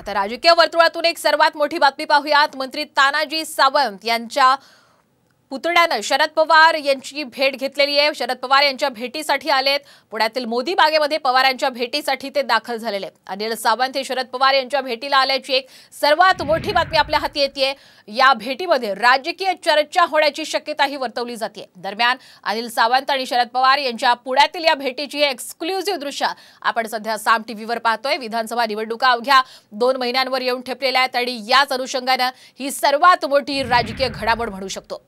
आता राजकीय वर्तुळातून एक सर्वात मोठी बातमी पाहूयात मंत्री तानाजी सावंत यांच्या पुतळ्यानं शरद पवार यांची भेट घेतलेली आहे शरद पवार यांच्या भेटीसाठी आले आहेत पुण्यातील मोदी बागेमध्ये पवार यांच्या भेटीसाठी ते दाखल झालेले अनिल सावंत हे शरद पवार यांच्या भेटीला आल्याची एक सर्वात मोठी बातमी आपल्या हाती येते या भेटीमध्ये राजकीय चर्चा होण्याची शक्यताही वर्तवली जाते दरम्यान अनिल सावंत आणि शरद पवार यांच्या पुण्यातील या भेटीची एक्सक्लुझिव्ह दृश्य आपण सध्या साम टीव्हीवर पाहतोय विधानसभा निवडणुका अवघ्या दोन महिन्यांवर येऊन ठेपलेल्या आहेत आणि याच अनुषंगानं ही सर्वात मोठी राजकीय घडामोड म्हणू शकतो